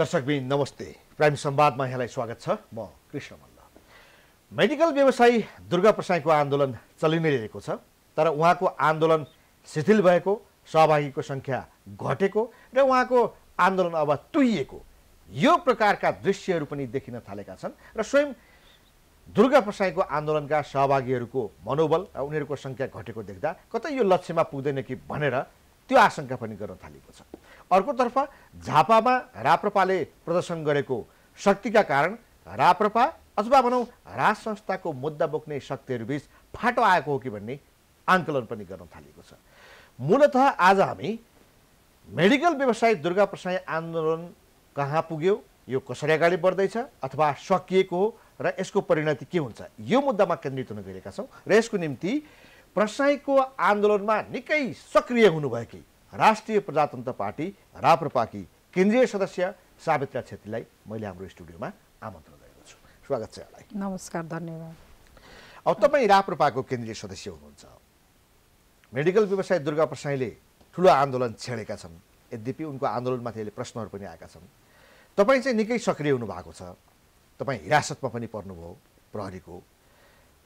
दर्शकबिन नमस्ते प्राइम संवादमा यहाँलाई स्वागत छ म कृष्ण मल्ल मेडिकल व्यवसायी दुर्गा प्रसाईको आन्दोलन चलि नै रहेको छ तर उहाँको आन्दोलन शिथिल भएको सहभागीको सङ्ख्या घटेको र उहाँको आन्दोलन अब तुइएको यो प्रकारका दृश्यहरू पनि देखिन थालेका छन् र स्वयं दुर्गा प्रसाईको आन्दोलनका सहभागीहरूको मनोबल र उनीहरूको सङ्ख्या घटेको देख्दा कतै यो लक्ष्यमा पुग्दैन कि भनेर त्यो आशंका पनि गर्न थालेको छ अर्कोतर्फ झापामा राप्रपाले प्रदर्शन गरेको शक्तिका कारण राप्रपा अथवा भनौँ राज संस्थाको मुद्दा बोक्ने शक्तिहरूबीच फाटो आएको हो कि भन्ने आन्दोलन पनि गर्न थालेको छ मूलत आज हामी मेडिकल व्यवसाय दुर्गा प्रसाई आन्दोलन कहाँ पुग्यो यो कसरी अगाडि बढ्दैछ अथवा सकिएको हो र यसको परिणति के हुन्छ यो मुद्दामा केन्द्रित हुन गएका छौँ र यसको निम्ति प्रसाईको आन्दोलनमा निकै सक्रिय हुनुभएकी राष्ट्रिय प्रजातन्त्र पार्टी राप्रपाकी केन्द्रीय सदस्य सावित्रा छेत्रीलाई मैले हाम्रो स्टुडियोमा आमन्त्रण गरेको छु स्वागत छ यहाँलाई नमस्कार धन्यवाद अब तपाईँ राप्रपाको केन्द्रीय सदस्य हुनुहुन्छ मेडिकल व्यवसाय दुर्गा प्रसाईले ठुलो आन्दोलन छेडेका छन् यद्यपि उनको आन्दोलनमाथि अहिले प्रश्नहरू पनि आएका छन् तपाईँ चाहिँ निकै सक्रिय हुनुभएको छ तपाईँ हिरासतमा पनि पर्नुभयो प्रहरीको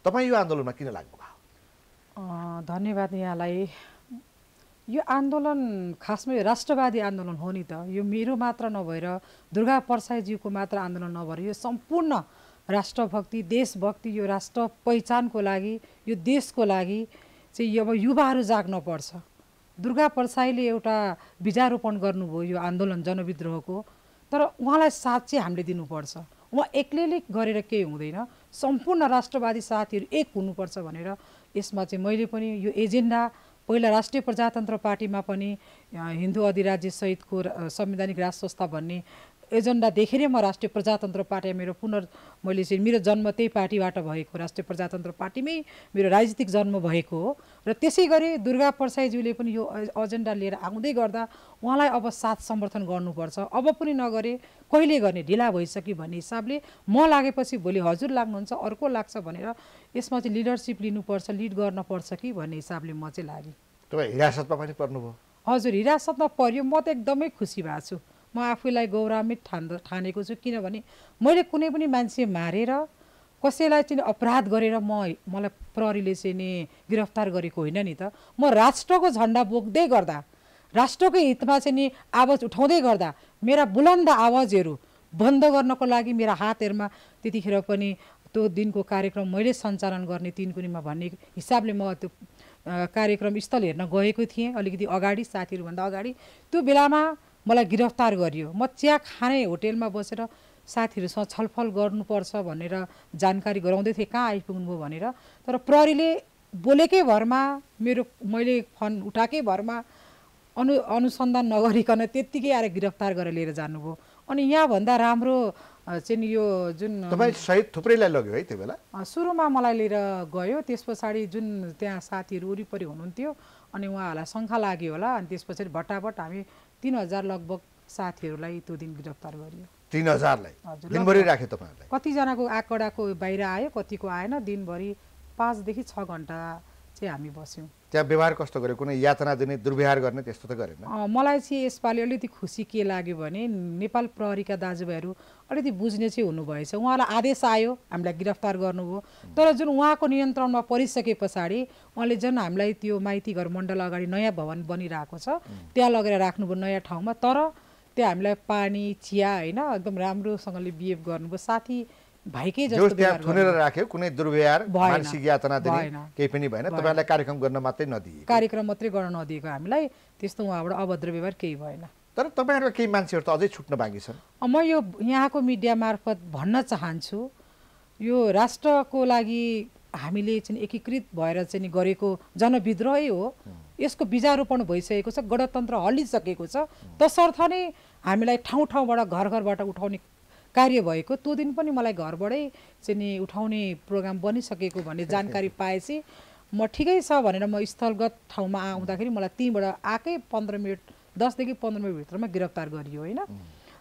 तपाईँ यो आन्दोलनमा किन लाग्नुभयो धन्यवाद यहाँलाई यो आन्दोलन खासमा यो राष्ट्रवादी आन्दोलन हो नि त यो मेरो मात्र नभएर दुर्गा प्रसाईज्यूको मात्र आन्दोलन नभएर यो सम्पूर्ण राष्ट्रभक्ति देशभक्ति यो राष्ट्र पहिचानको लागि यो देशको लागि चाहिँ अब युवाहरू जाग्न पर्छ दुर्गा परसाईले एउटा बिजारोपण गर्नुभयो यो आन्दोलन जनविद्रोहको तर उहाँलाई साथ चाहिँ हामीले दिनुपर्छ उहाँ एक्लैले गरेर केही हुँदैन सम्पूर्ण राष्ट्रवादी साथीहरू एक हुनुपर्छ भनेर यसमा चाहिँ मैले पनि यो एजेन्डा पहिला राष्ट्रिय प्रजातन्त्र पार्टीमा पनि हिन्दू अधिराज्यसहितको संवैधानिक राज संस्था भन्ने एजेन्डा देखेर म राष्ट्रिय प्रजातन्त्र पार्टी मेरो पुनर् मैले चाहिँ मेरो जन्म त्यही पार्टीबाट भएको राष्ट्रिय प्रजातन्त्र पार्टीमै मेरो राजनीतिक जन्म भएको हो र त्यसै गरी दुर्गा प्रसाईज्यूले पनि यो एजेन्डा लिएर आउँदै गर्दा उहाँलाई अब साथ समर्थन गर्नुपर्छ अब पनि नगरे कहिले गर्ने ढिला भइसक्यो भन्ने हिसाबले म लागेपछि भोलि हजुर लाग्नुहुन्छ अर्को लाग्छ भनेर यसमा चाहिँ लिडरसिप लिनुपर्छ लिड गर्नपर्छ कि भन्ने हिसाबले म चाहिँ लागेँ तपाईँ हिरासतमा पनि पर्नुभयो हजुर हिरासतमा पऱ्यो म त एकदमै खुसी भएको छु म आफैलाई गौरवान्वित ठान्द ठानेको छु किनभने मैले कुनै पनि मान्छे मारेर कसैलाई चाहिँ अपराध गरेर म मलाई प्रहरीले चाहिँ नि गिरफ्तार गरेको होइन नि त म राष्ट्रको झन्डा बोक्दै गर्दा राष्ट्रको हितमा चाहिँ नि आवाज उठाउँदै गर्दा मेरा बुलन्द आवाजहरू बन्द गर्नको लागि मेरा हातहरूमा त्यतिखेर पनि त्यो दिनको कार्यक्रम मैले सञ्चालन गर्ने तिन कुनीमा भन्ने हिसाबले म त्यो कार्यक्रम स्थल हेर्न गएको थिएँ अलिकति अगाडि साथीहरूभन्दा अगाडि त्यो बेलामा मलाई गिरफ्तार गरियो म चिया खाने होटेलमा बसेर साथीहरूसँग छलफल गर्नुपर्छ भनेर जानकारी गराउँदै थिएँ कहाँ आइपुग्नुभयो भनेर तर प्रहरीले बोलेकै भरमा मेरो मैले फोन उठाएकै भरमा अनु अनुसन्धान नगरिकन त्यत्तिकै आएर गिरफ्तार गरेर लिएर जानुभयो अनि यहाँभन्दा राम्रो चाहिँ यो जुन सहित थुप्रैलाई लग्यो है त्यो बेला सुरुमा मलाई लिएर गयो त्यस पछाडि जुन त्यहाँ साथीहरू वरिपरि हुनुहुन्थ्यो अनि उहाँहरूलाई शङ्खा लाग्यो होला अनि त्यस पछाडि भट्टाभट हामी तिन हजार लगभग साथीहरूलाई त्यो दिन गिरफ्तार गरियो तिन हजारलाई दिनभरि राख्यो तपाईँहरूलाई कतिजनाको आँकडाको बाहिर आयो कतिको आएन दिनभरि पाँचदेखि छ घन्टा चाहिँ हामी बस्यौँ त्यहाँ व्यवहार कस्तो गर्यो कुनै यातना दिने दुर्व्यवहार गर्ने त्यस्तो त गरेन मलाई चाहिँ यसपालि अलिकति खुसी के लाग्यो भने नेपाल प्रहरीका दाजुभाइहरू अलिकति बुझ्ने चाहिँ हुनुभएछ उहाँलाई आदेश आयो हामीलाई गिरफ्तार गर्नुभयो तर जुन उहाँको नियन्त्रणमा परिसके पछाडि उहाँले जुन हामीलाई त्यो माइती घर मण्डल अगाडि नयाँ भवन बनिरहेको छ त्यहाँ लगेर राख्नुभयो नयाँ ठाउँमा तर त्यहाँ हामीलाई पानी चिया होइन एकदम राम्रोसँगले बिहेभ गर्नुभयो साथी भाइकै जस्तो थुनेर राख्यो कुनै दुर्व्यवहार मानसिक यातना दिने केही पनि भएन तपाईँहरूलाई कार्यक्रम गर्न मात्रै नदिए कार्यक्रम मात्रै गर्न नदिएको हामीलाई त्यस्तो उहाँबाट अभद्र व्यवहार केही भएन तर तपाईँहरूको केही मान्छेहरू त अझै छुट्न बाँकी छन् म यो यहाँको मिडिया मार्फत भन्न चाहन्छु यो राष्ट्रको लागि हामीले चाहिँ एकीकृत भएर चाहिँ गरेको जनविद्रोहै हो यसको बिजारोपण भइसकेको छ गणतन्त्र हल्लिसकेको छ तसर्थ नै हामीलाई ठाउँ ठाउँबाट घर घरबाट उठाउने कार्य भएको त्यो दिन पनि मलाई घरबाटै चाहिँ नि उठाउने प्रोग्राम बनिसकेको भन्ने जानकारी पाएपछि म ठिकै छ भनेर म स्थलगत ठाउँमा आउँदाखेरि मलाई त्यहीँबाट आएकै पन्ध्र मिनट दसदेखि पन्ध्र मिनटभित्रमा गिरफ्तार गरियो होइन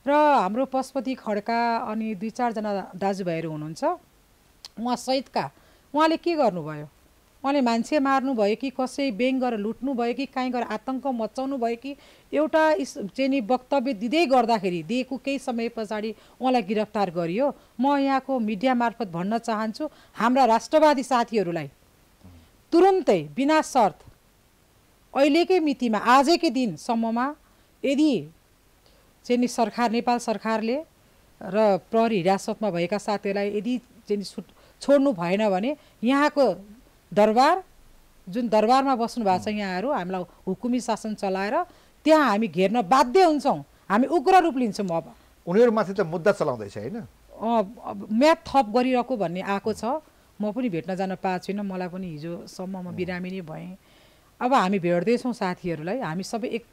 र हाम्रो पशुपति खड्का अनि दुई चारजना दाजुभाइहरू हुनुहुन्छ उहाँसहितका उहाँले के गर्नुभयो उहाँले मान्छे मार्नु भयो कि कसै ब्याङ्क गरेर लुट्नु भयो कि काहीँ गएर आतङ्क मचाउनु भयो कि एउटा चाहिँ नि वक्तव्य दिँदै गर्दाखेरि दिएको केही समय पछाडि उहाँलाई गिरफ्तार गरियो म यहाँको मिडिया मार्फत भन्न चाहन्छु हाम्रा राष्ट्रवादी साथीहरूलाई तुरुन्तै बिना शर्त अहिलेकै मितिमा आजकै दिनसम्ममा यदि चाहिँ नि सरकार नेपाल सरकारले र प्रहरी हिरासतमा भएका साथीहरूलाई यदि चाहिँ छोड्नु भएन भने यहाँको दरबार जुन दरबारमा बस्नु भएको छ यहाँहरू हामीलाई हुकुमी शासन चलाएर त्यहाँ हामी घेर्न बाध्य हुन्छौँ हामी उग्र रूप लिन्छौँ अब उनीहरूमाथि त मुद्दा चलाउँदैछ होइन म्याथ थप गरिरहेको भन्ने आएको छ म पनि भेट्न जान पाएको छुइनँ मलाई पनि हिजोसम्म म बिरामी नै भएँ अब हामी भेट्दैछौँ साथीहरूलाई हामी सबै एक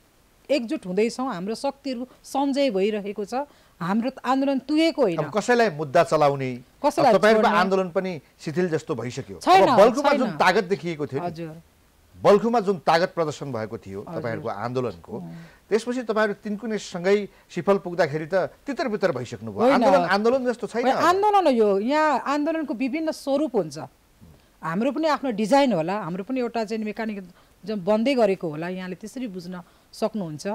एकजुट हुँदैछौँ हाम्रो शक्तिहरू सम्झै भइरहेको छ हाम्रो आन्दोलन तुगेको होइन कसैलाई मुद्दा चलाउने तपाईँहरूको आन्दोलन पनि शिथिल जस्तो भइसक्यो बल्खुमा जुन तागत देखिएको थियो हजुर बल्खुमा जुन तागत प्रदर्शन भएको थियो तपाईँहरूको आन्दोलनको त्यसपछि तपाईँहरू तिनकुने सँगै सिफल पुग्दाखेरि त तितरबितर भइसक्नु भयो आन्दोलन आन्दोलन जस्तो छैन आन्दोलन हो यो यहाँ आन्दोलनको विभिन्न स्वरूप हुन्छ हाम्रो पनि आफ्नो डिजाइन होला हाम्रो पनि एउटा चाहिँ मेकानिक बन्दै गरेको होला यहाँले त्यसरी बुझ्न सक्नुहुन्छ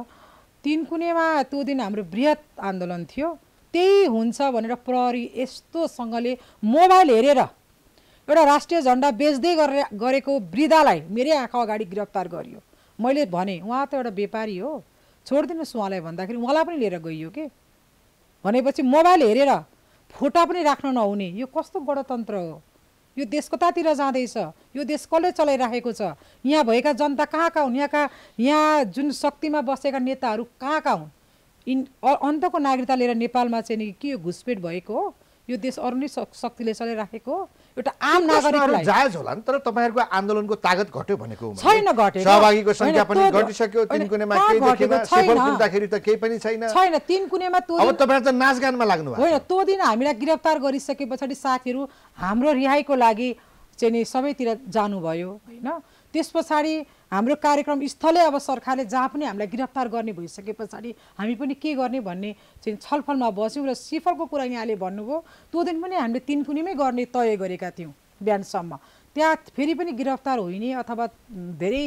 तिनकुनेमा त्यो दिन हाम्रो बृहत आन्दोलन थियो त्यही हुन्छ भनेर प्रहरी यस्तोसँगले मोबाइल हेरेर एउटा राष्ट्रिय झन्डा बेच्दै गरे गरेको वृद्धालाई मेरै आँखा अगाडि गिरफ्तार गरियो मैले भनेँ उहाँ त एउटा व्यापारी हो छोडिदिनुहोस् उहाँलाई भन्दाखेरि उहाँलाई पनि लिएर गइयो के भनेपछि मोबाइल हेरेर फोटा पनि राख्न नहुने यो कस्तो गणतन्त्र हो यो देश कतातिर जाँदैछ यो देश कसले चलाइराखेको छ यहाँ भएका जनता कहाँ कहाँ हुन् यहाँका यहाँ जुन शक्तिमा बसेका नेताहरू कहाँ कहाँ हुन् इन अन्तको नागरिकता लिएर नेपालमा चाहिँ नि के यो घुसपेट भएको हो यो देश अरू नै शक्तिले चलाइराखेको एउटा आम नागरिकलाई जायज होला नि तर तपाईँहरूको आन्दोलनको तागत घट्यो भनेको छैन घट्यो सहभागीको संख्या पनि घटिसक्यो तिन कुनेमा केही देखेन सेफल कुद्दाखेरि त केही पनि छैन छैन तिन कुनेमा त्यो अब तपाईहरु त नाचगानमा लाग्नु भयो होइन त्यो दिन हामीलाई गिरफ्तार गरिसके पछाडि साथीहरू हाम्रो रिहाइको लागि चाहिँ नि सबैतिर जानुभयो होइन त्यस पछाडि हाम्रो कार्यक्रम स्थलै अब सरकारले जहाँ पनि हामीलाई गिरफ्तार गर्ने भइसके पछाडि हामी पनि के गर्ने भन्ने चाहिँ छलफलमा बस्यौँ र सिफलको कुरा यहाँले भन्नुभयो त्यो दिन पनि हामीले तिन कुनीमै गर्ने तय गरेका थियौँ बिहानसम्म त्यहाँ फेरि पनि गिरफ्तार हुने अथवा धेरै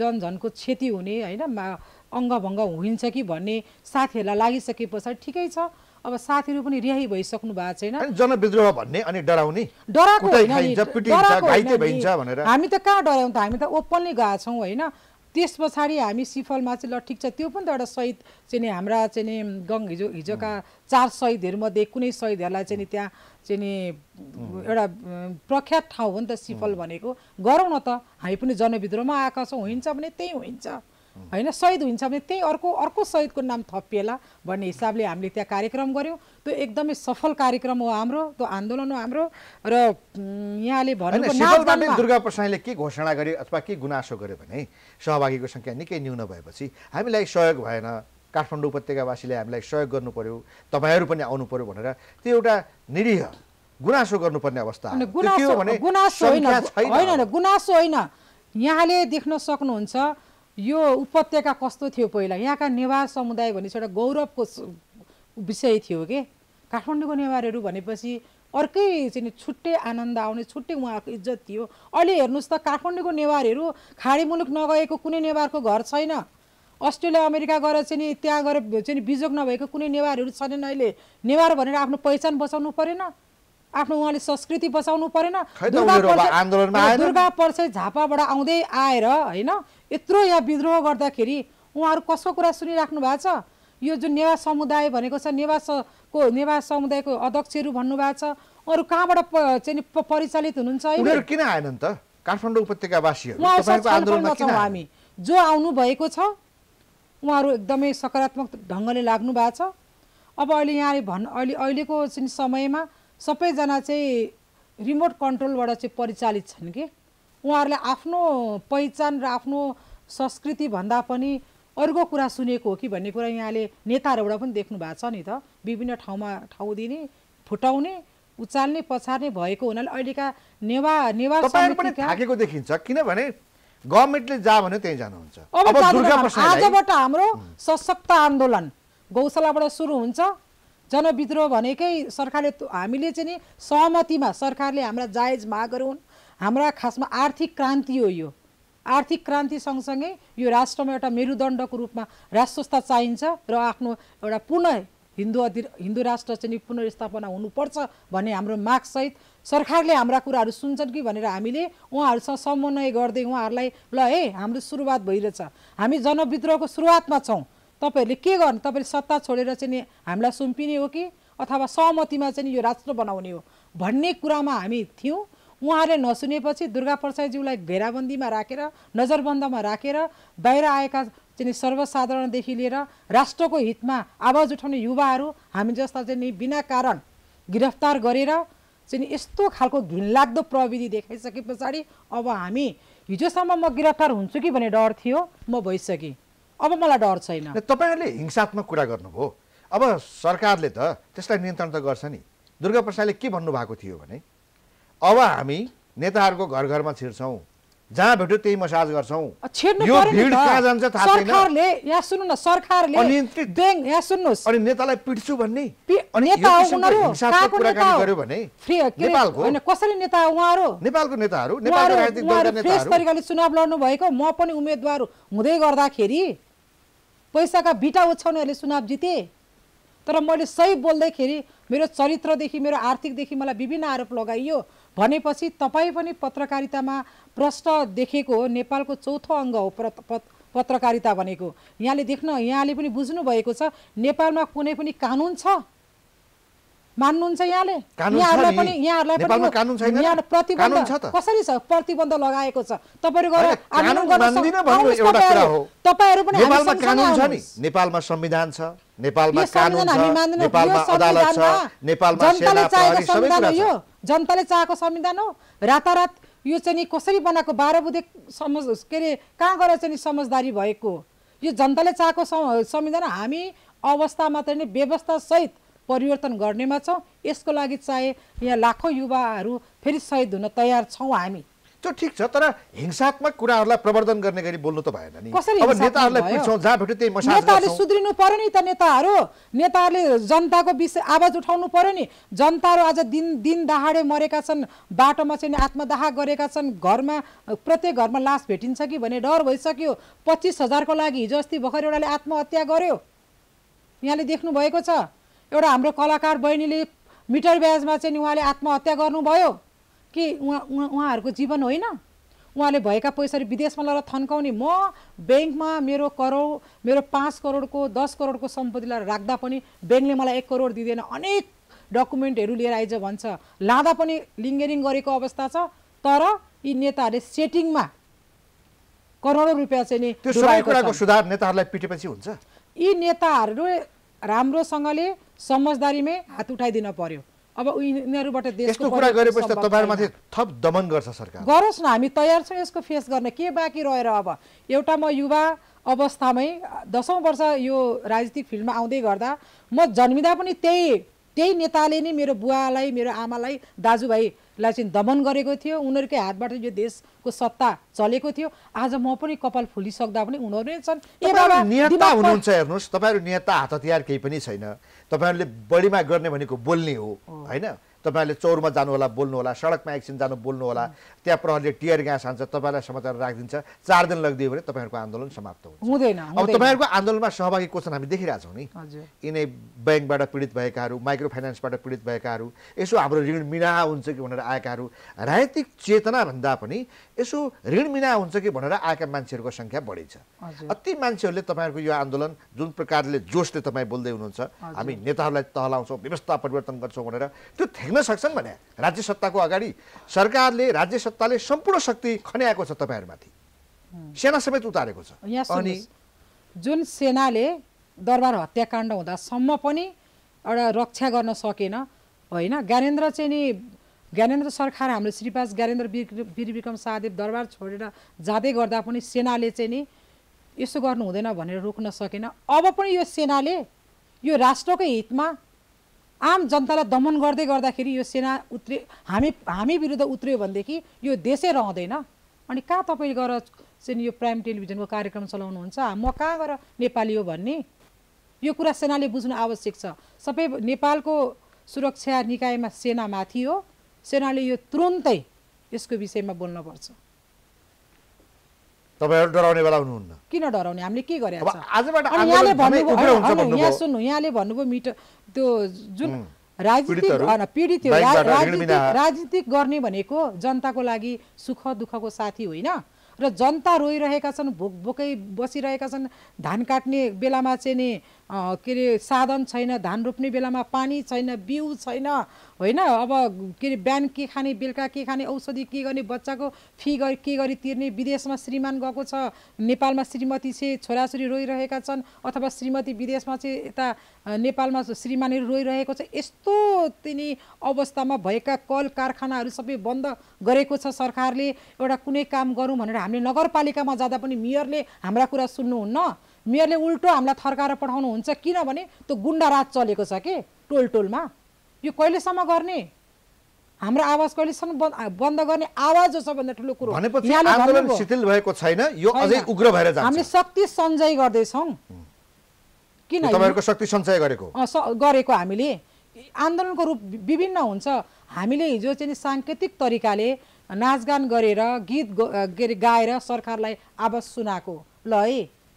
जनझनको क्षति हुने होइन अङ्गभङ्ग हुन्छ कि भन्ने साथीहरूलाई लागिसके पछाडि ठिकै छ अब साथीहरू पनि रिहाई भइसक्नु भएको छैन जनविद्रोह भन्ने अनि डराउने डराएको होइन हामी त कहाँ डरायौँ त हामी त ओपनली गएको छौँ होइन त्यस पछाडि हामी सिफलमा चाहिँ ल ठिक छ त्यो पनि त एउटा सहिद चाहिँ नि हाम्रा चाहिँ नि गङ हिजो हिजोका चार सहिदहरूमध्ये कुनै सहिदहरूलाई चाहिँ नि त्यहाँ चाहिँ नि एउटा प्रख्यात ठाउँ हो नि त सिफल भनेको गरौँ न त हामी पनि जनविद्रोहमा आएका छौँ हुन्छ भने त्यही हुन्छ होइन सहिद हुन्छ भने त्यही अर्को अर्को सहिदको नाम थपिएला भन्ने हिसाबले हामीले त्यहाँ कार्यक्रम गऱ्यौँ त्यो एकदमै सफल कार्यक्रम हो हाम्रो त्यो आन्दोलन हो हाम्रो र यहाँले भन्नु दुर्गा प्रसाईले के घोषणा गरे अथवा के गुनासो गर्यो भने सहभागीको सङ्ख्या निकै न्यून भएपछि हामीलाई सहयोग भएन काठमाडौँ उपत्यकावासीले हामीलाई सहयोग गर्नु पर्यो तपाईँहरू पनि आउनु पर्यो भनेर त्यो एउटा निरीह गुनासो गर्नुपर्ने अवस्था गुनासो होइन गुनासो होइन यहाँले देख्न सक्नुहुन्छ यो उपत्यका कस्तो थियो पहिला यहाँका नेवार समुदाय भनेपछि एउटा गौरवको विषय थियो कि काठमाडौँको नेवारहरू भनेपछि अर्कै चाहिँ छुट्टै आनन्द आउने छुट्टै उहाँको इज्जत थियो अहिले हेर्नुहोस् त काठमाडौँको नेवारहरू खाडी मुलुक नगएको कुनै नेवारको घर छैन अस्ट्रेलिया अमेरिका गएर चाहिँ नि त्यहाँ गएर चाहिँ बिजोग नभएको कुनै नेवारहरू छैनन् अहिले नेवार भनेर आफ्नो पहिचान बचाउनु परेन आफ्नो उहाँले संस्कृति बचाउनु परेन दुर्गा पर्से झापाबाट आउँदै आएर होइन यत्रो यहाँ विद्रोह गर्दाखेरि उहाँहरू कसको कुरा सुनिराख्नु भएको छ यो जुन नेवा समुदाय भनेको छ नेवा नेवा समुदायको अध्यक्षहरू भन्नुभएको छ उहाँहरू कहाँबाट चाहिँ परिचालित हुनुहुन्छ किन आएनन् त काठमाडौँ उपत्यकावासी हामी जो आउनुभएको छ उहाँहरू एकदमै सकारात्मक ढङ्गले लाग्नु भएको छ अब अहिले यहाँले भन् अहिले अहिलेको चाहिँ समयमा सबैजना चाहिँ रिमोट कन्ट्रोलबाट चाहिँ परिचालित छन् कि उहाँहरूले आफ्नो पहिचान र आफ्नो संस्कृति भन्दा पनि अर्को कुरा सुनेको हो कि भन्ने कुरा यहाँले नेताहरूबाट पनि देख्नु भएको छ नि त विभिन्न ठाउँमा ठाउँ दिने फुटाउने उचाल्ने पछार्ने भएको हुनाले अहिलेका नेवा नेवा थाकेको देखिन्छ किनभने गभर्मेन्टले जा भन्यो त्यहीँ जानुहुन्छ आजबाट हाम्रो सशक्त आन्दोलन गौशालाबाट सुरु हुन्छ जनविद्रोह भनेकै सरकारले हामीले चाहिँ नि सहमतिमा सरकारले हाम्रा जायज मागहरू हुन् हाम्रा खासमा आर्थिक क्रान्ति हो यो आर्थिक क्रान्ति सँगसँगै यो राष्ट्रमा एउटा मेरुदण्डको रूपमा राष्ट्रस्था चाहिन्छ र आफ्नो एउटा पुनः हिन्दू अधि हिन्दू राष्ट्र चाहिँ पुनर्स्थापना हुनुपर्छ भन्ने हाम्रो मागसहित सरकारले हाम्रा कुराहरू सुन्छन् कि भनेर हामीले उहाँहरूसँग समन्वय गर्दै उहाँहरूलाई ल है हाम्रो सुरुवात भइरहेछ हामी जनविद्रोहको सुरुवातमा छौँ तपाईँहरूले के गर्नु तपाईँले सत्ता छोडेर चाहिँ नि हामीलाई सुम्पिने हो कि अथवा सहमतिमा चाहिँ यो राष्ट्र बनाउने हो भन्ने कुरामा हामी थियौँ उहाँहरूले नसुनेपछि दुर्गा प्रसाईज्यूलाई घेराबन्दीमा राखेर नजरबन्दमा राखेर रा, बाहिर आएका चाहिँ सर्वसाधारणदेखि लिएर रा, राष्ट्रको हितमा आवाज उठाउने युवाहरू हामी जस्ता चाहिँ नि बिना कारण गिरफ्तार गरेर चाहिँ यस्तो खालको घिनलाग्दो प्रविधि देखाइसके पछाडि अब हामी हिजोसम्म म गिरफ्तार हुन्छु कि भन्ने डर थियो म भइसकेँ अब मलाई डर छैन तपाईँहरूले हिंसात्मक कुरा गर्नुभयो अब सरकारले त त्यसलाई नियन्त्रण त गर्छ नि दुर्गा प्रसादले के भन्नुभएको थियो भने अब हामी नेताहरूको घर घरमा छिर्छौँ जहाँ भेट्यो त्यही मसाज गर्छौँ यो भिड कहाँ जान्छ थाहा सरकारले यहाँ सुन्नु न सरकारले अनियन्त्रित ब्याङ्क यहाँ सुन्नुहोस् अनि नेतालाई पिट्छु भन्ने अनि गर्यो भने नेपालको हैन कसरी नेता उहाँहरू नेपालको नेताहरू नेपालको राजनीतिक दलका नेताहरू तरिकाले चुनाव लड्नु भएको म पनि उम्मेदवार हुँदै गर्दाखेरि पैसाका बिटा उछाउनेहरूले चुनाव जिते तर मैले सही बोल्दाखेरि मेरो चरित्रदेखि मेरो आर्थिकदेखि मलाई विभिन्न आरोप लगाइयो भनेपछि तपाईँ पनि पत्रकारितामा प्रष्ट देखेको नेपालको चौथो अङ्ग हो पत्रकारिता भनेको यहाँले देख्न यहाँले पनि बुझ्नु भएको छ नेपालमा कुनै पनि कानुन छ मान्नुहुन्छ यहाँले यहाँहरूलाई पनि यहाँहरूलाई पनि यहाँ प्रतिबन्ध कसरी छ प्रतिबन्ध लगाएको छ तपाईँहरू तपाईँहरू पनि नेपालमा संविधान छ नेपालमा कानुन छ नेपालमा अदालत छ नेपालमा सेना प्रहरी सबै कुरा छ जनताले चाहेको संविधान हो रातारात यो चाहिँ कसरी बनाएको बाह्र बुधे समझ के अरे कहाँ गएर चाहिँ समझदारी भएको यो जनताले चाहेको संविधान हामी अवस्था मात्रै नै व्यवस्थासहित परिवर्तन गर्नेमा छौँ यसको लागि चाहे यहाँ लाखौँ युवाहरू फेरि सहिद हुन तयार छौँ हामी त्यो ठिक छ तर हिंसात्मक कुराहरूलाई प्रवर्धन गर्ने गरी बोल्नु त भएन नि अब नेताहरूलाई जहाँ भेट्यो त्यही नेताहरूले सुध्रिनु पर्यो नि त नेताहरू नेताहरूले जनताको विषय आवाज उठाउनु पर्यो नि जनताहरू आज दिन दिन दाहाडे मरेका छन् बाटोमा चाहिँ आत्मदाह गरेका छन् घरमा प्रत्येक घरमा लास भेटिन्छ कि भने डर भइसक्यो पच्चिस हजारको लागि हिजो अस्ति भर्खर एउटाले आत्महत्या गर्यो यहाँले देख्नु भएको छ एउटा हाम्रो कलाकार बहिनीले मिटर ब्याजमा चाहिँ उहाँले आत्महत्या गर्नुभयो के उहाँ उहाँ उहाँहरूको जीवन होइन उहाँले भएका पैसाहरू विदेशमा लगेर थन्काउने म ब्याङ्कमा मेरो करोड मेरो पाँच करोडको दस करोडको सम्पत्तिलाई राख्दा पनि ब्याङ्कले मलाई एक करोड दिँदैन अनेक डकुमेन्टहरू लिएर आइज भन्छ लाँदा पनि लिङ्गेरिङ गरेको अवस्था छ तर यी नेताहरूले सेटिङमा करोडौँ रुपियाँ चाहिँ नि त्यो सबै कुराको सुधार नेताहरूलाई पिटेपछि हुन्छ यी नेताहरू राम्रोसँगले समझदारीमै हात उठाइदिन पर्यो अब यिनीहरूबाट यस्तो कुरा गरेपछि त तपाईँहरूमाथि थप दमन गर्छ सरकार गरोस् न हामी तयार छौँ यसको फेस गर्न के बाँकी रहेर अब एउटा म युवा अवस्थामै दसौँ वर्ष यो राजनीतिक फिल्डमा आउँदै गर्दा म जन्मिँदा पनि त्यही त्यही नेताले नै मेरो बुवालाई मेरो आमालाई दाजुभाइ लाई चाहिँ दमन गरेको थियो उनीहरूकै हातबाट यो देशको सत्ता चलेको थियो आज म पनि कपाल फुलिसक्दा पनि उनीहरू नै छन् नेता हुनुहुन्छ हेर्नुहोस् तपाईँहरू नेता हात हतियार केही पनि छैन तपाईँहरूले बढीमा गर्ने भनेको बोल्ने हो होइन तपाईँहरूले चौरमा जानु होला बोल्नु होला सडकमा एकछिन जानु बोल्नु होला त्यहाँ प्रहरीले टियर ग्यास हान्छ तपाईँलाई समाचार राखिदिन्छ चार दिन लगिदियो भने तपाईँहरूको आन्दोलन समाप्त हुन्छ हुँदैन अब तपाईँहरूको आन्दोलनमा सहभागी क्वेसन हामी हामी देखिरहेछौँ नि यिनै ब्याङ्कबाट पीडित भएकाहरू माइक्रो फाइनेन्सबाट पीडित भएकाहरू यसो हाम्रो ऋण मिना हुन्छ कि भनेर आएकाहरू राजनीतिक चेतना भन्दा पनि यसो ऋण मिना हुन्छ कि भनेर आएका मान्छेहरूको सङ्ख्या बढी छ अति मान्छेहरूले तपाईँहरूको यो आन्दोलन जुन प्रकारले जोसले तपाईँ बोल्दै हुनुहुन्छ हामी नेताहरूलाई तहलाउँछौँ व्यवस्था परिवर्तन गर्छौँ भनेर त्यो थ्याक्न सक्छन् भने राज्य सत्ताको अगाडि सरकारले राज्य सत्ता सत्ताले सम्पूर्ण शक्ति खन्याएको छ तपाईँहरूमाथि सेना समेत उतारेको छ अनि जुन सेनाले दरबार हत्याकाण्ड हुँदासम्म पनि एउटा रक्षा गर्न सकेन होइन ज्ञानेन्द्र चाहिँ नि ज्ञानेन्द्र सरकार हाम्रो श्रीपास ज्ञानेन्द्र वीर विक्रम शाहदेव दरबार छोडेर जाँदै गर्दा पनि सेनाले चाहिँ नि यसो गर्नु हुँदैन भनेर रोक्न सकेन अब पनि यो सेनाले यो राष्ट्रकै हितमा आम जनतालाई दमन गर्दै गर्दाखेरि यो सेना उत्रे हामी हामी विरुद्ध उत्रियो भनेदेखि यो देशै रहँदैन अनि कहाँ तपाईँ गएर चाहिँ यो प्राइम टेलिभिजनको कार्यक्रम चलाउनुहुन्छ म कहाँ गएर नेपाली हो भन्ने यो कुरा सेनाले बुझ्नु आवश्यक छ सबै नेपालको सुरक्षा निकायमा सेना माथि हो सेनाले यो तुरुन्तै यसको विषयमा बोल्नुपर्छ तपाईँहरू डराउने बेला हुनुहुन्न किन डराउने हामीले के गरे आजबाट यहाँले यहाँ सुन्नु यहाँले भन्नुभयो मिटर त्यो जुन राजनीतिक पीडित राजनीतिक गर्ने भनेको जनताको लागि सुख दुःखको साथी होइन र जनता रोइरहेका छन् भोक भोकै बसिरहेका छन् धान काट्ने बेलामा चाहिँ नि के अरे साधन छैन धान रोप्ने बेलामा पानी छैन बिउ छैन होइन अब के अरे बिहान के खाने बेलुका के खाने औषधि के गर्ने बच्चाको फी गरी के गरी तिर्ने विदेशमा श्रीमान गएको छ नेपालमा श्रीमती चाहिँ छोराछोरी रोइरहेका छन् अथवा श्रीमती विदेशमा चाहिँ यता नेपालमा श्रीमानहरू रोइरहेको छ यस्तो तिनी अवस्थामा भएका कल कारखानाहरू सबै बन्द गरेको छ सरकारले एउटा कुनै काम गरौँ भनेर हामीले नगरपालिकामा जाँदा पनि मेयरले हाम्रा कुरा सुन्नुहुन्न मेयरले उल्टो हामीलाई थर्काएर पठाउनुहुन्छ किनभने त्यो गुन्डाराज चलेको छ कि टोल टोलमा यो कहिलेसम्म गर्ने हाम्रो आवाज कहिलेसम्म बन्द गर्ने आवाज हो सबभन्दा ठुलो कुरो शिथिल भएको छैन यो अझै उग्र भएर जान्छ हामीले शक्ति सञ्चय गर्दैछौँ किन तपाईँहरूको शक्ति सञ्चय गरेको गरेको हामीले आन्दोलनको रूप विभिन्न हुन्छ हामीले हिजो चाहिँ साङ्केतिक तरिकाले नाचगान गरेर गीत गाएर सरकारलाई आवाज सुनाएको ल है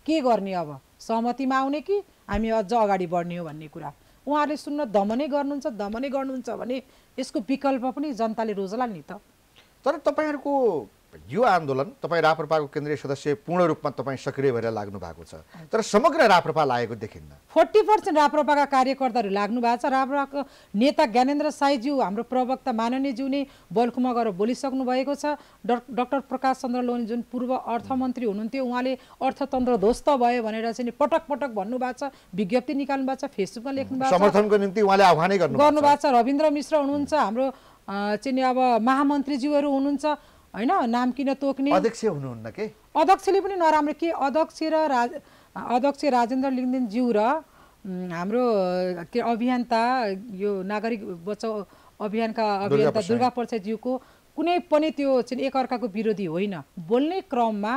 के गर्ने अब सहमतिमा आउने कि हामी अझ अगाडि बढ्ने हो भन्ने कुरा उहाँहरूले सुन्न दमनै गर्नुहुन्छ दमनै गर्नुहुन्छ भने यसको विकल्प पनि जनताले रोजला नि त तर तपाईँहरूको यो आन्दोलन तपाईँ राप्रपाको केन्द्रीय सदस्य पूर्ण रूपमा तपाईँ सक्रिय भएर लाग्नु भएको छ तर समग्र राप्रपा लागेको देखिन्न फोर्टी पर्सेन्ट राप्रपाका कार्यकर्ताहरू लाग्नु भएको छ राप्रपाको नेता ज्ञानेन्द्र साईज्यू हाम्रो प्रवक्ता माननीयज्यू नै बलकुमा गएर बोलिसक्नु भएको छ डक्टर प्रकाश चन्द्र लोनी जुन पूर्व अर्थमन्त्री हुनुहुन्थ्यो उहाँले अर्थतन्त्र ध्वस्त भयो भनेर चाहिँ पटक पटक भन्नुभएको छ विज्ञप्ति निकाल्नु भएको छ फेसबुकमा लेख्नु भएको छ समर्थनको निम्ति उहाँले आह्वानै गर्नु गर्नु भएको छ रविन्द्र मिश्र हुनुहुन्छ हाम्रो चाहिँ अब महामन्त्रीज्यूहरू हुनुहुन्छ होइन नाम किन तोक्ने अध्यक्ष हुनुहुन्न के अध्यक्षले पनि नराम्रो के अध्यक्ष र राज अध्यक्ष राजेन्द्र लिङ्गदेनज्यू र हाम्रो के अभियन्ता यो नागरिक बचाउ अभियानका अभियन्ता दुर्गा प्रसादज्यूको कुनै पनि त्यो चाहिँ एकअर्काको विरोधी होइन बोल्ने क्रममा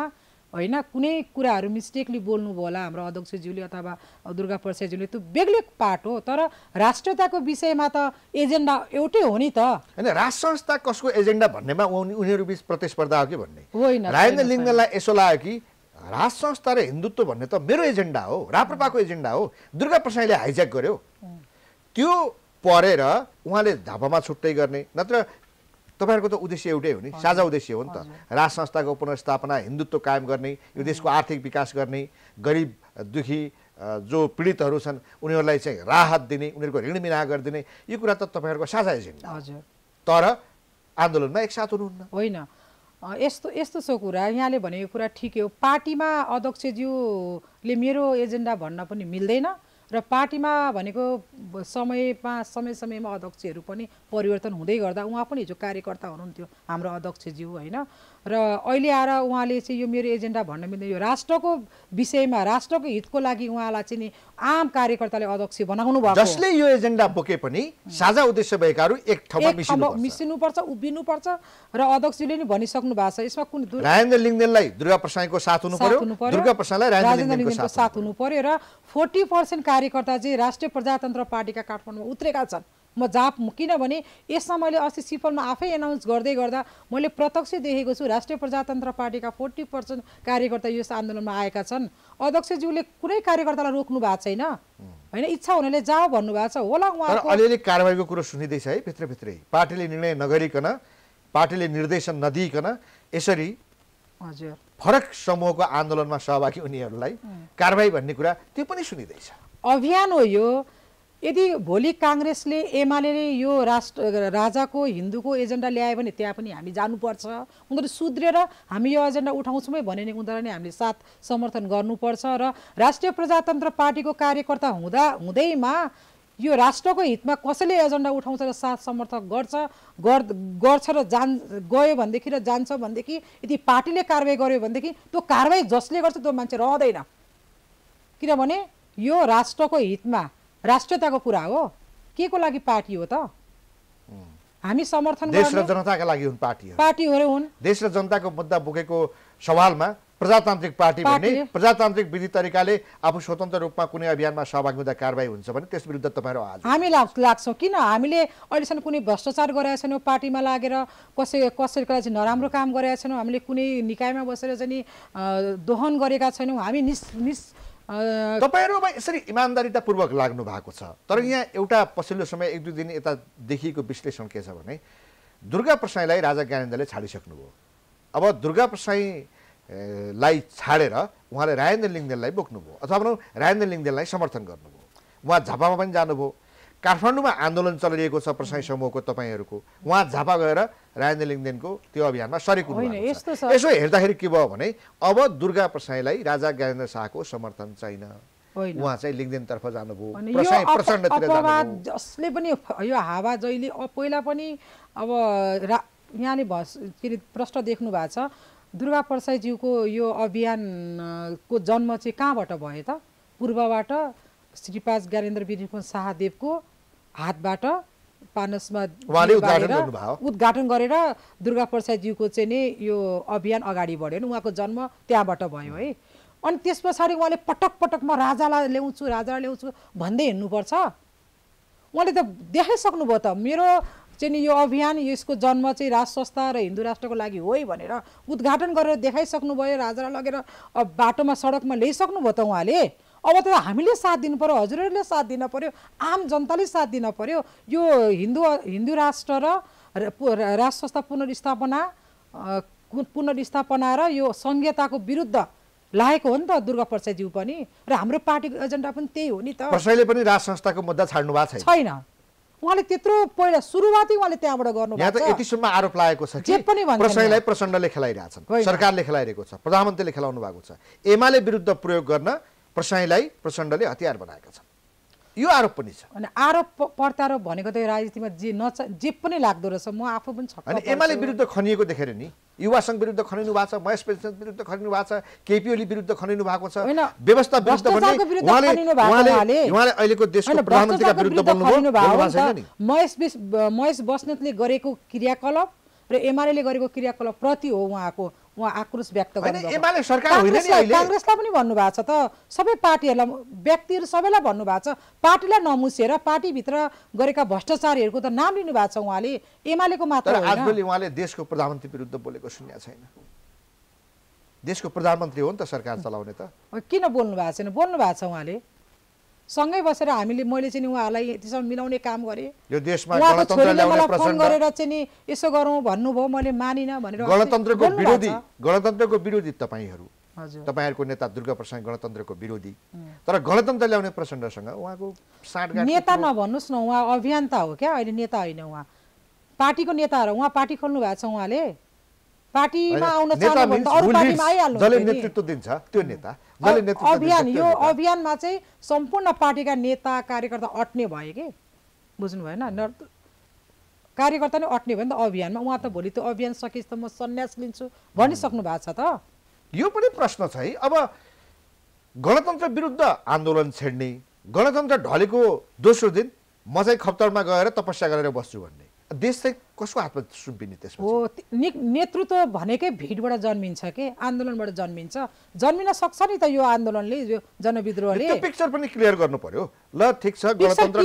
होइन कुनै कुराहरू मिस्टेकली बोल्नुभयो होला हाम्रो अध्यक्षज्यूले अथवा दुर्गा प्रसादज्यूले त्यो बेग्लै पार्ट हो तर राष्ट्रियताको विषयमा त एजेन्डा एउटै हो नि त होइन राष्ट्र संस्था कसको एजेन्डा भन्नेमा उनीहरू बिच प्रतिस्पर्धा हो कि भन्ने होइन राजेन्द्र लिङ्गलाई यसो लाग्यो कि राष्ट्र संस्था र हिन्दुत्व भन्ने त मेरो एजेन्डा हो राप्रपाको एजेन्डा हो दुर्गा प्रसाईले हाइज्याक गर्यो त्यो परेर उहाँले धापामा छुट्टै गर्ने नत्र तपाईँहरूको त उद्देश्य एउटै हो नि साझा उद्देश्य हो नि त राज संस्थाको पुनर्स्थापना हिन्दुत्व कायम गर्ने यो देशको आर्थिक विकास गर्ने गरिब दुखी जो पीडितहरू छन् उनीहरूलाई चाहिँ राहत दिने उनीहरूको ऋण मिना गरिदिने यो कुरा त तपाईँहरूको साझा एजेन्डा हजुर तर आन्दोलनमा एकसाथ हुनुहुन्न होइन यस्तो यस्तो छ कुरा यहाँले भनेको कुरा ठिकै हो पार्टीमा अध्यक्षज्यूले मेरो एजेन्डा भन्न पनि मिल्दैन र पार्टीमा भनेको समयमा समय समयमा अध्यक्षहरू पनि परिवर्तन हुँदै गर्दा उहाँ पनि हिजो कार्यकर्ता हुनुहुन्थ्यो हाम्रो अध्यक्षज्यू होइन र अहिले आएर उहाँले चाहिँ यो मेरो एजेन्डा भन्न मिल्दैन यो राष्ट्रको विषयमा राष्ट्रको हितको लागि उहाँलाई चाहिँ नि आम कार्यकर्ताले अध्यक्ष बनाउनु भयो जसले यो एजेन्डा बोके पनि साझा उद्देश्य भएकाहरू एक ठाउँमा मिसिनुपर्छ उभिनुपर्छ र अध्यक्षले नि भनिसक्नु भएको छ यसमा कुन राजेन्द्र लिङ्गदेनलाई दुर्गा प्रसाईको साथ हुनु पर्यो दुर्गा प्रसाईलाई राजेन्द्र लिङ्गदेनको साथ हुनु पर्यो र फोर्टी पर्सेन्ट कार्यकर्ताजी राष्ट्रिय प्रजातन्त्र पार्टीका काठमाडौँमा उत्रेका छन् म जाप किनभने यसमा मैले अस्ति सिफलमा आफै एनाउन्स गर्दै गर्दा मैले प्रत्यक्ष देखेको छु राष्ट्रिय प्रजातन्त्र पार्टीका फोर्टी पर्सेन्ट कार्यकर्ता यस आन्दोलनमा आएका छन् अध्यक्षज्यूले कुनै कार्यकर्तालाई रोक्नु भएको छैन होइन इच्छा हुनाले जाओ भन्नुभएको छ होला उहाँ अलिअलि कारवाहीको कुरो सुनिँदैछ है भित्रभित्रै पार्टीले निर्णय नगरिकन पार्टीले निर्देशन नदिइकन यसरी हजुर फरक समूहको आन्दोलनमा सहभागी उनीहरूलाई कारवाही भन्ने कुरा त्यो पनि सुनिँदैछ अभियान हो यो यदि भोलि काङ्ग्रेसले एमाले यो राष्ट्र राजाको हिन्दूको एजेन्डा ल्यायो भने त्यहाँ पनि हामी जानुपर्छ उनीहरू सुध्रेर हामी यो एजेन्डा उठाउँछौँ है भने नि उनीहरूलाई हामीले साथ समर्थन गर्नुपर्छ र राष्ट्रिय प्रजातन्त्र पार्टीको कार्यकर्ता हुँदा हुँदैमा यो राष्ट्रको हितमा कसैले एजेन्डा उठाउँछ र साथ समर्थन गर्छ गर्छ र जान गयो भनेदेखि र जान्छ भनेदेखि यदि पार्टीले कारवाही गर्यो भनेदेखि त्यो कारवाही जसले गर्छ त्यो मान्छे रहँदैन किनभने यो राष्ट्रको हितमा राष्ट्रियताको कुरा हो के को लागि पार्टी हो त हामी समर्थन देश र जनताका लागि हुन् पार्टी पार्टी हो हुन् देश र जनताको मुद्दा बोकेको सवालमा प्रजातान्त्रिक पार्टी भन्ने प्रजातान्त्रिक विधि तरिकाले आफू स्वतन्त्र रूपमा कुनै अभियानमा सहभागी हुँदा कारवाही हुन्छ भने त्यस विरुद्ध तपाईँहरू आज हामी लाग्छौँ किन हामीले अहिलेसम्म कुनै भ्रष्टाचार गरेका छैनौँ पार्टीमा लागेर कसै कसैको लागि नराम्रो काम गरेका छैनौँ हामीले कुनै निकायमा बसेर चाहिँ दोहन गरेका छैनौँ हामी निस् निस् तपाईँहरूमा यसरी इमान्दारितापूर्वक लाग्नु भएको छ तर यहाँ एउटा पछिल्लो समय एक दुई दिन यता देखिएको विश्लेषण के छ भने दुर्गा प्रसाईलाई राजा ज्ञानेन्द्रले छाडिसक्नुभयो अब दुर्गा प्रसाईलाई छाडेर उहाँले राजेन्द्र लिङ्गदेनलाई बोक्नुभयो अथवा भनौँ राजेन्द्र लिङ्गदेनलाई समर्थन गर्नुभयो उहाँ झापामा पनि जानुभयो काठमाडौँमा आन्दोलन चलिरहेको छ प्रसाई समूहको तपाईँहरूको उहाँ झापा गएर राजेन्द्र लिङदेनको त्यो अभियानमा सरेको यसो हेर्दाखेरि के भयो भने अब दुर्गा प्रसाईलाई राजा ज्ञानेन्द्र शाहको समर्थन छैन उहाँ चाहिँ लिङ्गदेनतर्फ जानुभयो जसले पनि यो हावा जहिले पहिला पनि अब रा यहाँले भस के अरे प्रश्न देख्नु भएको छ दुर्गा प्रसाईज्यूको यो अभियानको जन्म चाहिँ कहाँबाट भयो त पूर्वबाट श्रीपास ज्ञानेन्द्र विरिपुन शाहदेवको हातबाट पानसमा उद्घाटन गरेर दुर्गा प्रसादज्यूको चाहिँ नि यो अभियान अगाडि बढ्यो नि उहाँको जन्म त्यहाँबाट भयो है अनि त्यस पछाडि उहाँले पटक पटक म राजालाई ल्याउँछु राजालाई ल्याउँछु भन्दै हिँड्नुपर्छ उहाँले त देखाइसक्नुभयो त मेरो चाहिँ नि यो अभियान यसको जन्म चाहिँ राष्ट्र संस्था र हिन्दू राष्ट्रको लागि हो है भनेर उद्घाटन गरेर देखाइसक्नुभयो राजालाई लगेर बाटोमा सडकमा ल्याइसक्नुभयो त उहाँले अब त हामीले साथ दिनु पऱ्यो हजुरहरूले साथ दिन पऱ्यो आम जनताले साथ दिन पऱ्यो यो हिन्दू हिन्दू राष्ट्र र राष्ट्र संस्था पुनर्स्थापना पुनर्स्थापना र यो संहिताको विरुद्ध लागेको हो नि त दुर्गा प्रसादज्यू पनि र हाम्रो पार्टीको एजेन्डा पनि त्यही हो नि त कसैले पनि राज संस्थाको मुद्दा छाड्नु भएको छैन उहाँले त्यत्रो पहिला सुरुवाती उहाँले त्यहाँबाट गर्नु यहाँ त यतिसम्म आरोप लागेको छ जे पनि प्रसङ्गलाई प्रचण्डले खेलाइरहेछन् सरकारले खेलाइरहेको छ प्रधानमन्त्रीले खेलाउनु भएको छ एमाले विरुद्ध प्रयोग गर्न प्रसाईलाई प्रचण्डले हतियार बनाएका छन् यो आरोप पनि छ अनि आरोप प्रत्यारोप भनेको त राजनीतिमा जे नच जे पनि लाग्दो रहेछ म आफू पनि अनि एमाले विरुद्ध खनिएको देखेर नि युवा सङ्घ विरुद्ध खनिनु भएको छ महेश प्रेसिडेन्ट विरुद्ध खनिनु भएको छ केपी ओली विरुद्ध खनिनु भएको छ व्यवस्था विरुद्ध उहाँले अहिलेको देशको प्रधानमन्त्रीका विरुद्ध महेश महेश बस्नेतले गरेको क्रियाकलाप र एमाले गरेको क्रियाकलाप प्रति हो उहाँको उहाँ आक्रोश व्यक्त काङ्ग्रेसलाई पनि भन्नुभएको छ त सबै पार्टीहरूलाई व्यक्तिहरू सबैलाई भन्नुभएको छ पार्टीलाई नमुसेर पार्टीभित्र गरेका भ्रष्टाचारीहरूको त नाम लिनु भएको छ उहाँले एमालेको मात्र उहाँले देशको प्रधानमन्त्री विरुद्ध बोलेको सुन्या छैन देशको प्रधानमन्त्री हो नि त सरकार चलाउने त किन बोल्नु भएको छैन बोल्नु भएको छ उहाँले सँगै बसेर हामीले मैले चाहिँ उहाँहरूलाई त्यसमा मिलाउने काम गरेँ छोरीले मलाई फोन गरेर चाहिँ नि यसो गरौँ भन्नुभयो मैले मानिनँ भनेर गणतन्त्रको विरोधी गणतन्त्रको विरोधी तपाईँहरू तपाईँहरूको नेता दुर्गा प्रसाद गणतन्त्रको विरोधी तर गणतन्त्र ल्याउने प्रचण्डसँग उहाँको नेता नभन्नुहोस् न उहाँ अभियन्ता हो क्या अहिले नेता होइन उहाँ पार्टीको नेताहरू उहाँ पार्टी खोल्नु भएको छ उहाँले यो अभियानमा चाहिँ सम्पूर्ण पार्टीका नेता कार्यकर्ता अट्ने भयो कि बुझ्नु भएन कार्यकर्ता नै अट्ने भयो नि त अभियानमा उहाँ त भोलि त्यो अभियान सकिस् त म सन्यास लिन्छु भनिसक्नु भएको छ त यो पनि प्रश्न छ है अब गणतन्त्र विरुद्ध आन्दोलन छेड्ने गणतन्त्र ढलेको दोस्रो दिन म चाहिँ खप्तरमा गएर तपस्या गरेर बस्छु भन्ने देश चाहिँ कसको हातमा सुम्पिने त्यसमा हो नेतृत्व भनेकै भिडबाट जन्मिन्छ के आन्दोलनबाट जन्मिन्छ जन्मिन सक्छ नि त यो आन्दोलनले यो जनविद्रोहले पिक्चर पनि क्लियर गर्नु पर्यो ल ठिक छ गणतन्त्र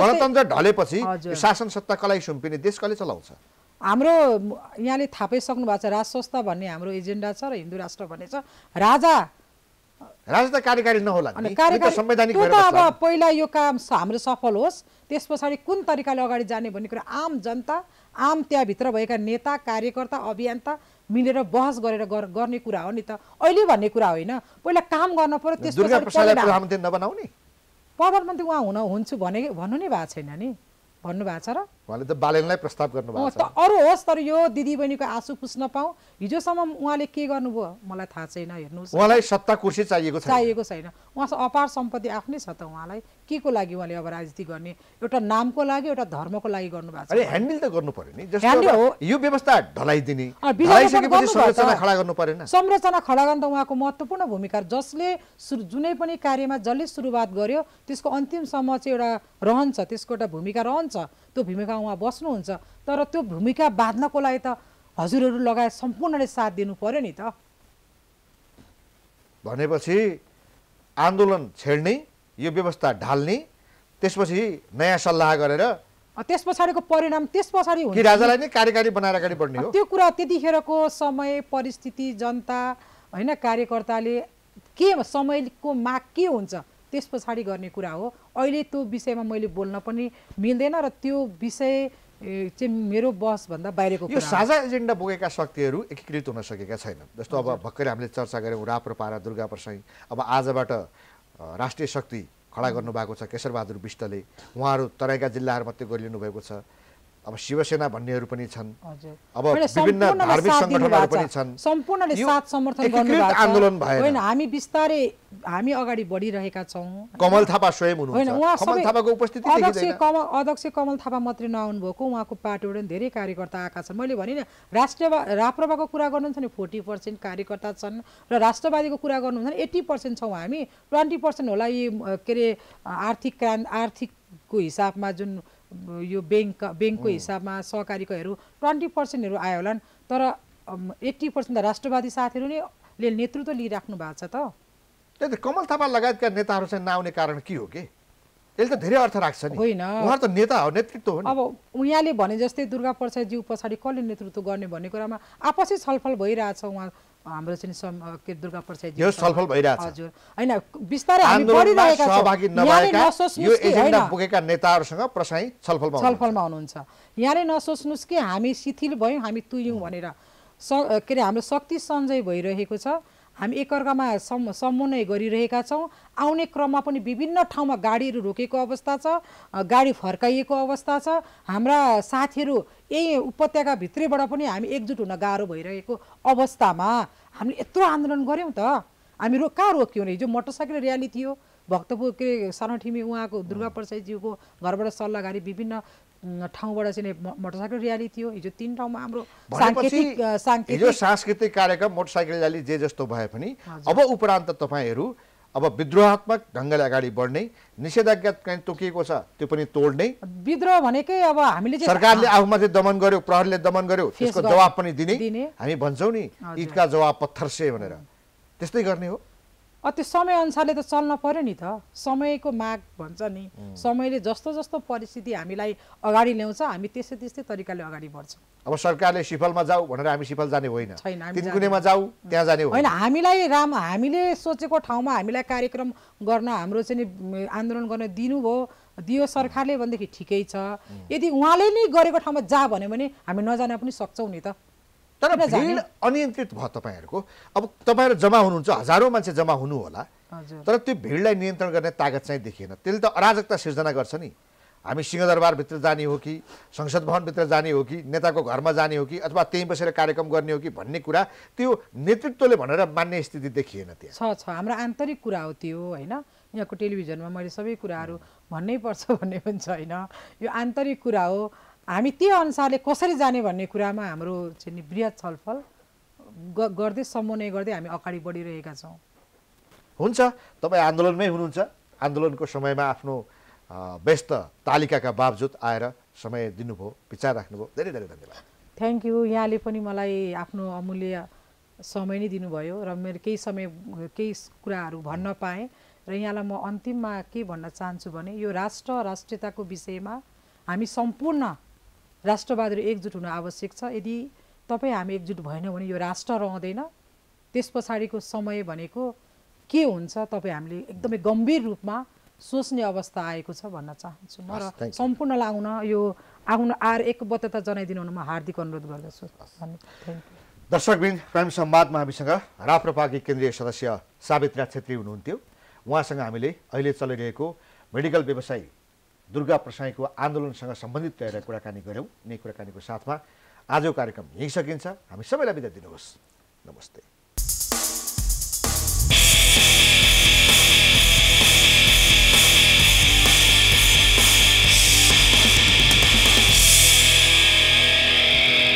गणतन्त्र ढलेपछि शासन सत्ता कसलाई सुम्पिने देश कसले चलाउँछ हाम्रो यहाँले थाहा पाइसक्नु भएको छ राज संस्था भन्ने हाम्रो एजेन्डा छ र हिन्दू राष्ट्र भन्ने छ राजा राजनेता कार्यकारी नहोला संवैधानिक त अब पहिला यो काम हाम्रो सफल होस् त्यस पछाडि कुन तरिकाले अगाडि जाने भन्ने कुरा आम जनता आम त्यहाँभित्र भएका नेता कार्यकर्ता अभियन्ता मिलेर बहस गरेर गर्ने कुरा हो नि त अहिले भन्ने कुरा होइन पहिला काम गर्न पर्यो त्यस प्रधानमन्त्री नबनाउने प्रधानमन्त्री उहाँ हुन हुन्छु भने भन्नु नै भएको छैन नि भन्नुभएको छ र उहाँले त बालेनलाई प्रस्ताव गर्नुभएको छ अरू होस् तर यो दिदीबहिनीको आँसु पुस्न पाऊ हिजोसम्म उहाँले के गर्नुभयो मलाई थाहा छैन हेर्नुहोस् उहाँलाई सत्ता कुर्सी चाहिएको चाहिएको छैन उहाँसँग अपार सम्पत्ति आफ्नै छ त उहाँलाई के को लागि उहाँले अब राजनीति गर्ने एउटा नामको लागि एउटा धर्मको लागि गर्नु भएको छ ह्यान्डल त गर्नु पर्यो नि जस्तो यो व्यवस्था ढलाइदिने संरचना खडा गर्नु परेन संरचना खडा गर्न त उहाँको महत्त्वपूर्ण भूमिका जसले जुनै पनि कार्यमा जसले सुरुवात गर्यो त्यसको अन्तिमसम्म चाहिँ एउटा रहन्छ त्यसको एउटा भूमिका रहन्छ त्यो भूमिका उहाँ बस्नुहुन्छ तर त्यो भूमिका बाँध्नको लागि त हजुरहरू लगायत सम्पूर्णले साथ दिनु पर्यो नि त भनेपछि आन्दोलन छेड्ने यो व्यवस्था ढाल्ने त्यसपछि नयाँ सल्लाह गरेर त्यस पछाडिको परिणाम त्यस पछाडि कि राजालाई नै कार्यकारी बनाएर अगाडि बढ्ने हो त्यो कुरा त्यतिखेरको समय परिस्थिति जनता होइन कार्यकर्ताले के समयको माग के हुन्छ त्यस पछाडि गर्ने कुरा हो अहिले त्यो विषयमा मैले बोल्न पनि मिल्दैन र त्यो विषय चाहिँ मेरो बसभन्दा बाहिरको यो साझा एजेन्डा बोकेका शक्तिहरू एकीकृत हुन सकेका छैनन् जस्तो अब भर्खरै हामीले चर्चा गऱ्यौँ पारा दुर्गा प्रसाई अब आजबाट राष्ट्रिय शक्ति खडा गर्नुभएको छ केशरबहादुर विष्टले उहाँहरू तराईका जिल्लाहरूमध्ये गरिलिनु भएको छ अब शिवसेना भन्नेहरू पनि छन् अब विभिन्न धार्मिक सङ्गठनहरू पनि छन् सम्पूर्णले साथ समर्थन गर्नुभएको आन्दोलन भयो होइन हामी बिस्तारै हामी अगाडि बढिरहेका छौँ कमल थापा स्वयं हुनुहुन्छ कमल थापाको उपस्थिति अध्यक्ष कमल अध्यक्ष कमल थापा मात्रै भएको उहाँको पार्टीबाट पनि धेरै कार्यकर्ता आएका छन् मैले भने नि राष्ट्रिय कुरा गर्नुहुन्छ नि फोर्टी पर्सेन्ट कार्यकर्ता छन् र राष्ट्रवादीको कुरा गर्नुहुन्छ नि एट्टी पर्सेन्ट छौँ हामी ट्वेन्टी पर्सेन्ट होला यी के अरे आर्थिक आर्थिकको हिसाबमा जुन यो ब्याङ्क ब्याङ्कको हिसाबमा सहकारीकोहरू ट्वेन्टी पर्सेन्टहरू आयो नि तर एट्टी पर्सेन्ट त राष्ट्रवादी साथीहरू नै ले नेतृत्व लिइराख्नु भएको छ त त्यही त कमल थापा लगायतका नेताहरू चाहिँ नआउने कारण के हो कि यसले त धेरै अर्थ राख्छ नि होइन उहाँहरू त नेता हो नेतृत्व हो अब उहाँले भने जस्तै दुर्गा प्रसादज्यू पछाडि कसले नेतृत्व गर्ने भन्ने कुरामा आपसी छलफल भइरहेछ उहाँ हाम्रो चाहिँ के दुर्गा प्रसाद यो सलफल भइरहेछ हजुर हैन बिस्तारै हामी बढिरहेका सहभागी नभएका यो एजेन्डा बोकेका नेताहरूसँग प्रसाई छलफलमा छलफलमा हुनुहुन्छ यहाँले नसोच्नुहोस् कि हामी शिथिल भयौँ हामी तुयौँ भनेर स के अरे हाम्रो शक्ति सञ्जय भइरहेको छ हामी एकअर्कामा सम समन्वय गरिरहेका छौँ आउने क्रममा पनि विभिन्न ठाउँमा गाडीहरू रोकेको अवस्था छ गाडी फर्काइएको अवस्था छ हाम्रा साथीहरू यही उपत्यका उपत्यकाभित्रैबाट पनि हामी एकजुट हुन गाह्रो भइरहेको अवस्थामा हामीले यत्रो आन्दोलन गऱ्यौँ त हामी रो कहाँ रोक्यौँ हिजो मोटरसाइकल ऱ्याली थियो भक्तपुर के सनठिमी उहाँको दुर्गा प्रसादज्यूको घरबाट सल्लाह गरी विभिन्न ठाउँबाट चाहिँ मोटरसाइकल र्याली थियो हिजो तिन ठाउँमा हाम्रो हिजो सांस्कृतिक कार्यक्रम मोटरसाइकल र्याली जे जस्तो भए पनि अब उपरान्त तपाईँहरू अब विद्रोहात्मक ढङ्गले अगाडि बढ्ने निषेधाज्ञा कहीँ तोकिएको छ त्यो पनि तोड्ने विद्रोह भनेकै अब हामीले सरकारले आफूमाथि दमन गर्यो प्रहरीले दमन गर्यो त्यसको जवाब पनि दिने हामी भन्छौँ नि इटका जवाब पत्थर से भनेर त्यस्तै गर्ने हो त्यो समयअनुसारले त चल्न पऱ्यो नि त समयको माग भन्छ नि समयले जस्तो जस्तो परिस्थिति हामीलाई अगाडि ल्याउँछ हामी त्यस्तै त्यस्तै तरिकाले अगाडि बढ्छौँ अब सरकारले सिफलमा जाऊ भनेर हामी सिफल जाने होइन जाऊ त्यहाँ जाने होइन हामीलाई राम हामीले सोचेको ठाउँमा हामीलाई कार्यक्रम गर्न हाम्रो चाहिँ आन्दोलन गर्न दिनुभयो दियो सरकारले भनेदेखि ठिकै छ यदि उहाँले नै गरेको ठाउँमा जा भन्यो भने हामी नजान पनि सक्छौँ नि त तर भिड अनियन्त्रित भयो तपाईँहरूको अब तपाईँहरू जमा हुनुहुन्छ हजारौँ मान्छे जम्मा हुनु होला तर त्यो भिडलाई नियन्त्रण गर्ने तागत चाहिँ देखिएन त्यसले त अराजकता सिर्जना गर्छ नि हामी सिंहदरबारभित्र जाने हो कि संसद भवनभित्र जाने हो कि नेताको घरमा जाने हो कि अथवा त्यहीँ बसेर कार्यक्रम गर्ने हो कि भन्ने कुरा त्यो नेतृत्वले भनेर मान्ने स्थिति देखिएन त्यहाँ छ छ हाम्रो आन्तरिक कुरा हो त्यो होइन यहाँको टेलिभिजनमा मैले सबै कुराहरू भन्नै पर्छ भन्ने पनि छैन यो आन्तरिक कुरा हो हामी त्यही अनुसारले कसरी जाने भन्ने कुरामा हाम्रो चाहिँ नि वृहत छलफल गर्दै समन्वय गर्दै हामी अगाडि बढिरहेका छौँ हुन्छ तपाईँ आन्दोलनमै हुनुहुन्छ आन्दोलनको समयमा आफ्नो व्यस्त तालिकाका बावजुद आएर समय दिनुभयो विचार राख्नुभयो धेरै धेरै धन्यवाद थ्याङ्क यू यहाँले पनि मलाई आफ्नो अमूल्य समय नै दिनुभयो र मेरो केही समय केही कुराहरू भन्न पाएँ र यहाँलाई म अन्तिममा के भन्न चाहन्छु भने यो राष्ट्र राष्ट्रियताको विषयमा हामी सम्पूर्ण राष्ट्रवादीहरू एकजुट हुन आवश्यक छ यदि तपाईँ हामी एकजुट भएन भने यो राष्ट्र रहँदैन त्यस पछाडिको समय भनेको के हुन्छ तपाईँ हामीले एकदमै गम्भीर रूपमा सोच्ने अवस्था आएको छ भन्न चाहन्छु म र सम्पूर्ण आउन यो आउन आएर एकबद्धता जनाइदिनु हुन म हार्दिक अनुरोध गर्दछु दर्शकबिन प्राइम सम्वादमा हामीसँग राप्रपाकी केन्द्रीय सदस्य सावित्रा छेत्री हुनुहुन्थ्यो उहाँसँग हामीले अहिले चलिरहेको मेडिकल व्यवसाय दुर्गा प्रसाईको आन्दोलनसँग सम्बन्धित रहेर कुराकानी गऱ्यौँ यिनै कुराकानीको साथमा आजको कार्यक्रम यहीँ सकिन्छ हामी सबैलाई बिदा दिनुहोस् नमस्ते